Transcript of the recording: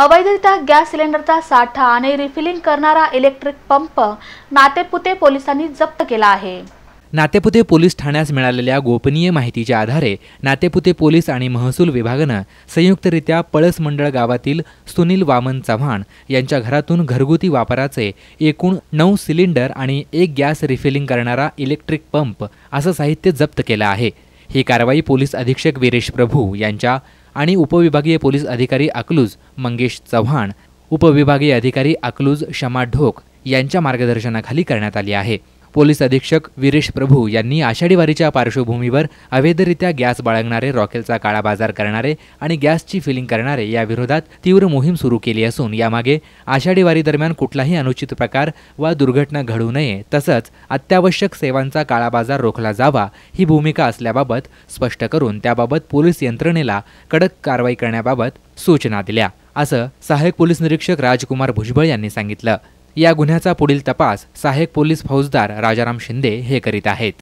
अवैधरित्या गॅस सिलेंडरचा साठा आणि रिफिलिंग करणारा इलेक्ट्रिक पंप नातेपुते पोलिसांनी जप्त केला आहे नातेपुते पोलीस ठाण्यास मिळालेल्या गोपनीय माहितीच्या आधारे नातेपुते पोलीस आणि महसूल विभागानं संयुक्तरित्या पळस मंडळ गावातील सुनील वामन चव्हाण यांच्या घरातून घरगुती वापराचे एकूण नऊ सिलेंडर आणि एक गॅस रिफिलिंग करणारा इलेक्ट्रिक पंप असं साहित्य जप्त केलं आहे ही कारवाई पोलीस अधीक्षक वीरेश प्रभू यांच्या आणि उपविभागीय पोलीस अधिकारी अकलूज मंगेश चव्हाण उपविभागीय अधिकारी अकलूज शमा ढोक यांच्या मार्गदर्शनाखाली करण्यात आली आहे पोलीस अधीक्षक वीरेश प्रभू यांनी आषाढी वारीच्या पार्श्वभूमीवर अवैधरित्या गॅस बाळगणारे रॉकेलचा काळाबाजार करणारे आणि गॅसची फिलिंग करणारे या विरोधात तीव्र मोहीम सुरू केली असून यामागे आषाढी वारी दरम्यान कुठलाही अनुचित प्रकार वा दुर्घटना घडू नये तसंच अत्यावश्यक सेवांचा काळाबाजार रोखला जावा ही भूमिका असल्याबाबत स्पष्ट करून त्याबाबत पोलीस यंत्रणेला कडक कारवाई करण्याबाबत सूचना दिल्या असं सहाय्यक पोलीस निरीक्षक राजकुमार भुजबळ यांनी सांगितलं या गुन्ह्याचा पुढील तपास सहाय्यक पोलीस फौजदार राजाराम शिंदे हे करीत आहेत